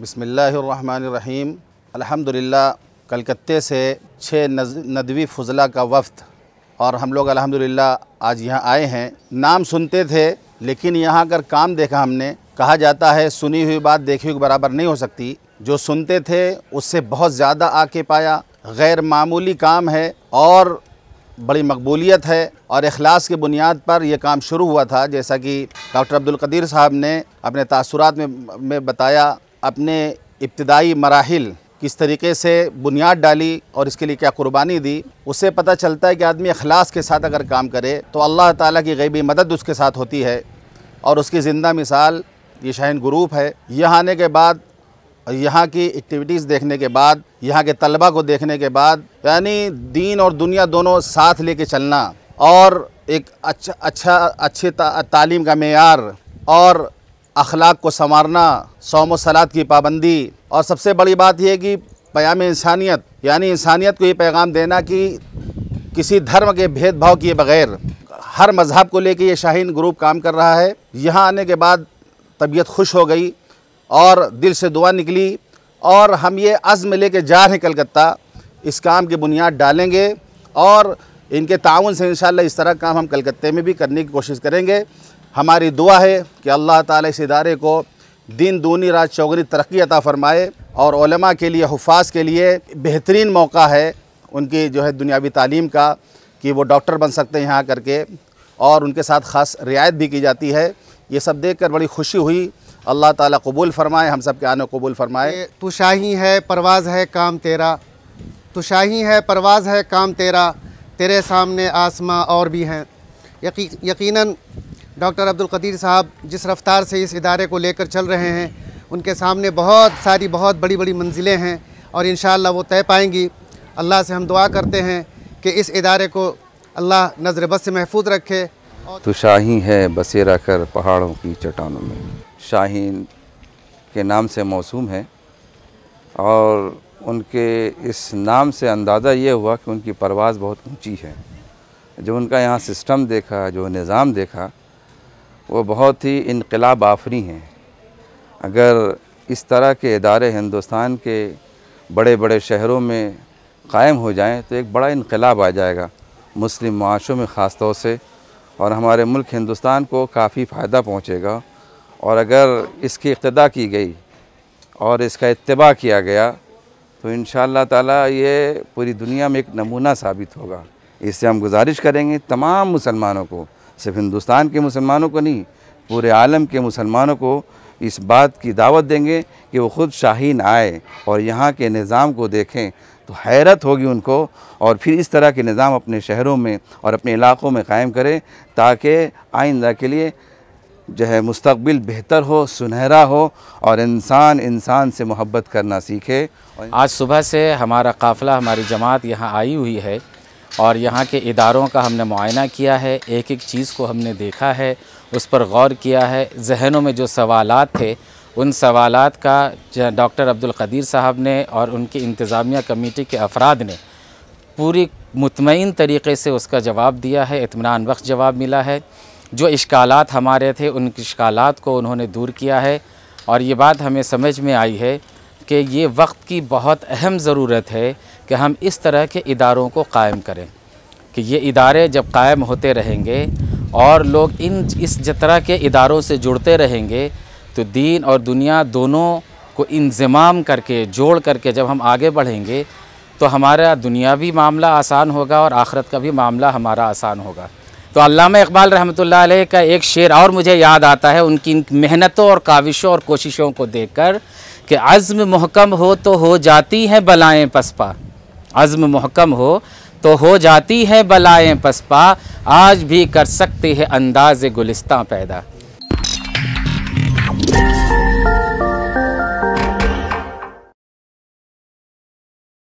बसमीम अलहमदिल्ला कलकत्ते से छः नदवी फजला का वफ्त और हम लोग अलहमदिल्ला आज यहाँ आए हैं नाम सुनते थे लेकिन यहाँ कर काम देखा हमने कहा जाता है सुनी हुई बात देखी हुई बराबर नहीं हो सकती जो सुनते थे उससे बहुत ज़्यादा आके पाया गैर मामूली काम है और बड़ी मकबूलियत है और अखलास की बुनियाद पर यह काम शुरू हुआ था जैसा कि डॉक्टर अब्दुल कदीर साहब ने अपने तासुरात में में बताया अपने इब्तदाई मराहल किस तरीके से बुनियाद डाली और इसके लिए क्या कुर्बानी दी उससे पता चलता है कि आदमी अखलास के साथ अगर काम करे तो अल्लाह ताला की गैबी मदद उसके साथ होती है और उसकी ज़िंदा मिसाल ये शाहन ग्रूप है यहाँ आने के बाद यहाँ की एक्टिविटीज़ देखने के बाद यहाँ के तलबा को देखने के बाद यानी दीन और दुनिया दोनों साथ लेके चलना और एक अच्छा अच्छा अच्छे ता, तालीम का मैार और अखलाक को संवारना सोम सलाद की पाबंदी और सबसे बड़ी बात यह कि पयाम इंसानियत यानी इंसानियत को ये पैगाम देना कि किसी धर्म के भेदभाव किए बगैर हर मज़हब को लेके ये शाहीन ग्रुप काम कर रहा है यहाँ आने के बाद तबीयत खुश हो गई और दिल से दुआ निकली और हम ये अज़म लेके जा रहे कलकत्ता इस काम की बुनियाद डालेंगे और इनके ताउन से इन इस तरह काम हम कलकत्ते में भी करने की कोशिश करेंगे हमारी दुआ है कि अल्लाह ताला इस इदारे को दिन दूनी रात चौगनी तरक्की अता फ़रमाए और के लिए हफाज के लिए बेहतरीन मौका है उनकी जो है दुनियावी तालीम का कि वो डॉक्टर बन सकते हैं यहाँ करके और उनके साथ ख़ास रियायत भी की जाती है ये सब देख कर बड़ी खुशी हुई अल्लाह ताला कबूल फ़रमाए हम सब के आने कबूल फ़रमाए तो शाही है परवाज़ है काम तेरा तो शाही है परवाज़ है काम तेरा तेरे सामने आसमां और भी हैं यकी, यकीनन डॉक्टर अब्दुल कदीर साहब जिस रफ्तार से इस इदारे को लेकर चल रहे हैं उनके सामने बहुत सारी बहुत बड़ी बड़ी मंजिलें हैं और इन वो तय पाएंगी अल्लाह से हम दुआ करते हैं कि इस इदारे को अल्लाह नज़र बस से महफूज रखे तो शाही है बसेरा कर पहाड़ों की चट्टानों में शाहीन के नाम से मौसम है और उनके इस नाम से अंदाज़ा ये हुआ कि उनकी परवाज़ बहुत ऊंची है जो उनका यहाँ सिस्टम देखा जो निज़ाम देखा वो बहुत ही इनकलाब आफरी हैं अगर इस तरह के इदारे हिंदुस्तान के बड़े बड़े शहरों में कायम हो जाएं तो एक बड़ा इनकलाब आ जाएगा मुस्लिम माशों में ख़ास तौर से और हमारे मुल्क हिंदुस्तान को काफ़ी फ़ायदा पहुँचेगा और अगर इसकी इक्तदा की गई और इसका इतबा किया गया तो इन ताला ये पूरी दुनिया में एक नमूना साबित होगा इससे हम गुजारिश करेंगे तमाम मुसलमानों को सिर्फ हिंदुस्तान के मुसलमानों को नहीं पूरे आलम के मुसलमानों को इस बात की दावत देंगे कि वो ख़ुद शाहीन आए और यहाँ के निज़ाम को देखें तो हैरत होगी उनको और फिर इस तरह के निज़ाम अपने शहरों में और अपने इलाक़ों में कायम करें ताकि आइंदा के लिए जो है मुस्तबिल बेहतर हो सुनहरा हो और इंसान इंसान से मोहब्बत करना सीखे आज सुबह से हमारा काफ़िला हमारी जमात यहाँ आई हुई है और यहाँ के इदारों का हमने मुआयना किया है एक एक चीज़ को हमने देखा है उस पर गौर किया है जहनों में जो सवालात थे उन सवाल का डॉक्टर अब्दुल कदीर साहब ने और उनकी इंतज़ामिया कमेटी के अफराद ने पूरी मुतमिन तरीके से उसका जवाब दिया है इतमान बख्श जवाब मिला है जो इश्काल हमारे थे उन इश्काल को उन्होंने दूर किया है और ये बात हमें समझ में आई है कि ये वक्त की बहुत अहम ज़रूरत है कि हम इस तरह के इदारों को कायम करें कि ये इदारे जब कायम होते रहेंगे और लोग इन इस तरह के इदारों से जुड़ते रहेंगे तो दीन और दुनिया दोनों को इंजमाम करके जोड़ करके जब हम आगे बढ़ेंगे तो हमारा दुनियावी मामला आसान होगा और आखरत का भी मामला हमारा आसान होगा तो अल्लामा इकबाल रहमतुल्लाह अलैह का एक शेर और मुझे याद आता है उनकी मेहनतों और काविशों और कोशिशों को कर कि अज़्म महकम हो तो हो जाती हैं बलाएँ पसपा अज़म महकम हो तो हो जाती है बलाएँ पसपा आज भी कर सकती है अंदाज़ गुलिस्तां पैदा